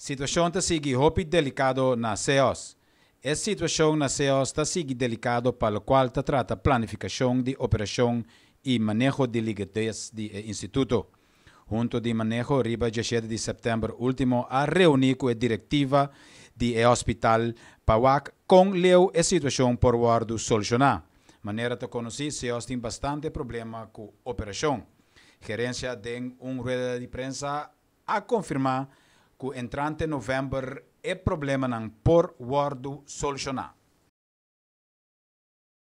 Situação está um hopi delicado na CEOS. Essa situação na CEOS está seguindo delicado para o qual está trata planificação de operação e manejo de liquidez do eh, Instituto. Junto de manejo, riba 17 de setembro último, a reunir com a diretiva do Hospital Pauac com leu a situação por guardo solucionar. Maneira de conhecer, CEOS tem bastante problema com a operação. Gerência tem uma rueda de prensa a confirmar que entrante novembro é problema não por word solucionar.